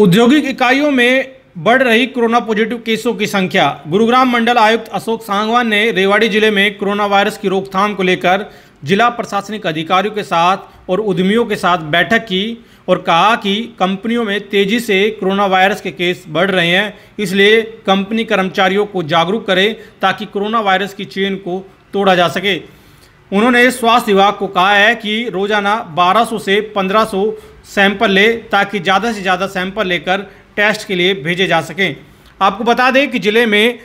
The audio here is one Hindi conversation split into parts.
औद्योगिक इकाइयों में बढ़ रही कोरोना पॉजिटिव केसों की संख्या गुरुग्राम मंडल आयुक्त अशोक सांगवान ने रेवाड़ी जिले में कोरोना वायरस की रोकथाम को लेकर जिला प्रशासनिक अधिकारियों के साथ और उद्यमियों के साथ बैठक की और कहा कि कंपनियों में तेजी से कोरोना वायरस के केस बढ़ रहे हैं इसलिए कंपनी कर्मचारियों को जागरूक करें ताकि कोरोना वायरस की चेन को तोड़ा जा सके उन्होंने स्वास्थ्य विभाग को कहा है कि रोजाना 1200 से 1500 सैंपल ले ताकि ज़्यादा से ज़्यादा सैंपल लेकर टेस्ट के लिए भेजे जा सकें आपको बता दें कि ज़िले में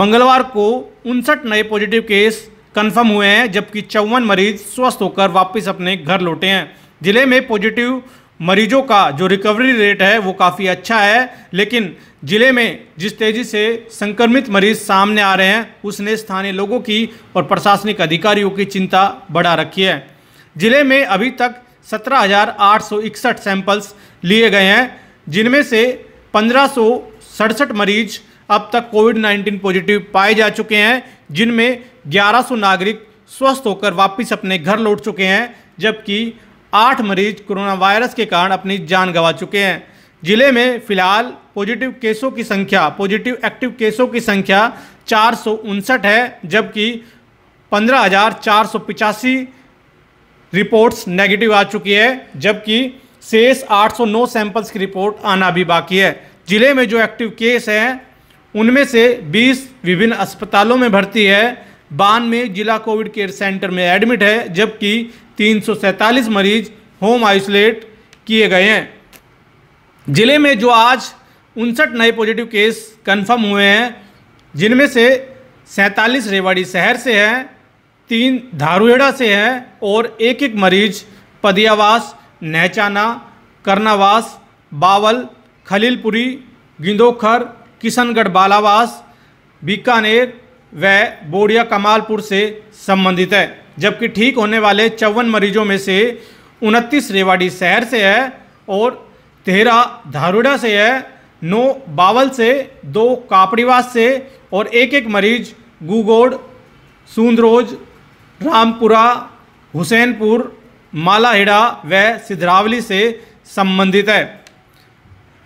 मंगलवार को उनसठ नए पॉजिटिव केस कन्फर्म हुए हैं जबकि चौवन मरीज स्वस्थ होकर वापस अपने घर लौटे हैं ज़िले में पॉजिटिव मरीजों का जो रिकवरी रेट है वो काफ़ी अच्छा है लेकिन ज़िले में जिस तेज़ी से संक्रमित मरीज सामने आ रहे हैं उसने स्थानीय लोगों की और प्रशासनिक अधिकारियों की चिंता बढ़ा रखी है ज़िले में अभी तक 17,861 सैंपल्स लिए गए हैं जिनमें से पंद्रह मरीज अब तक कोविड 19 पॉजिटिव पाए जा चुके हैं जिनमें 1100 नागरिक स्वस्थ होकर वापस अपने घर लौट चुके हैं जबकि आठ मरीज कोरोना वायरस के कारण अपनी जान गंवा चुके हैं जिले में फिलहाल पॉजिटिव केसों की संख्या पॉजिटिव एक्टिव केसों की संख्या चार है जबकि पंद्रह रिपोर्ट्स नेगेटिव आ चुकी है जबकि शेष 809 सैंपल्स की रिपोर्ट आना भी बाकी है जिले में जो एक्टिव केस हैं उनमें से 20 विभिन्न अस्पतालों में भर्ती है बान में जिला कोविड केयर सेंटर में एडमिट है जबकि तीन मरीज होम आइसोलेट किए गए हैं जिले में जो आज उनसठ नए पॉजिटिव केस कन्फर्म हुए हैं जिनमें से सैंतालीस रेवाड़ी शहर से हैं तीन धारूहेड़ा से हैं और एक एक मरीज पदियावास नहचाना करनावास बावल खलीलपुरी गिंदोखर किशनगढ़ बालावास बीकानेर वह बोड़िया कमालपुर से संबंधित है जबकि ठीक होने वाले चौवन मरीजों में से उनतीस रेवाड़ी शहर से है और तेरह धारूडा से है नौ बावल से दो कापड़ीवास से और एक एक मरीज गुगोड़ सूंदरोज रामपुरा हुसैनपुर मालाहिड़ा व सिद्धरावली से संबंधित है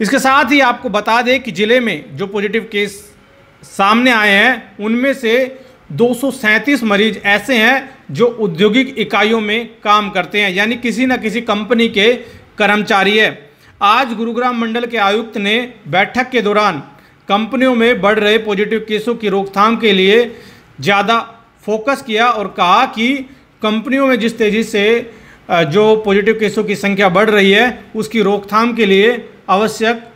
इसके साथ ही आपको बता दें कि ज़िले में जो पॉजिटिव केस सामने आए हैं उनमें से दो मरीज ऐसे हैं जो औद्योगिक इकाइयों में काम करते हैं यानी किसी न किसी कंपनी के कर्मचारी है आज गुरुग्राम मंडल के आयुक्त ने बैठक के दौरान कंपनियों में बढ़ रहे पॉजिटिव केसों की रोकथाम के लिए ज़्यादा फोकस किया और कहा कि कंपनियों में जिस तेज़ी से जो पॉजिटिव केसों की संख्या बढ़ रही है उसकी रोकथाम के लिए आवश्यक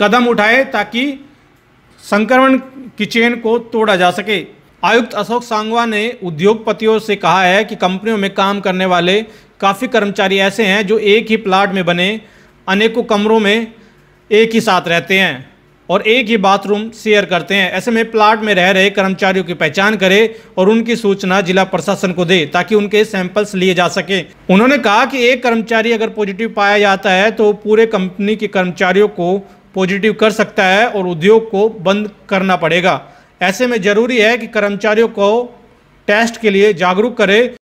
कदम उठाए ताकि संक्रमण की चेन को तोड़ा जा सके आयुक्त अशोक सांगवा ने उद्योगपतियों से कहा है कि कंपनियों में काम करने वाले काफ़ी कर्मचारी ऐसे हैं जो एक ही प्लाट में बने अनेकों कमरों में एक ही साथ रहते हैं और एक ही बाथरूम शेयर करते हैं ऐसे में प्लाट में रह रहे कर्मचारियों की पहचान करे और उनकी सूचना जिला प्रशासन को दे ताकि उनके सैंपल्स लिए जा सके उन्होंने कहा कि एक कर्मचारी अगर पॉजिटिव पाया जाता है तो पूरे कंपनी के कर्मचारियों को पॉजिटिव कर सकता है और उद्योग को बंद करना पड़ेगा ऐसे में ज़रूरी है कि कर्मचारियों को टेस्ट के लिए जागरूक करें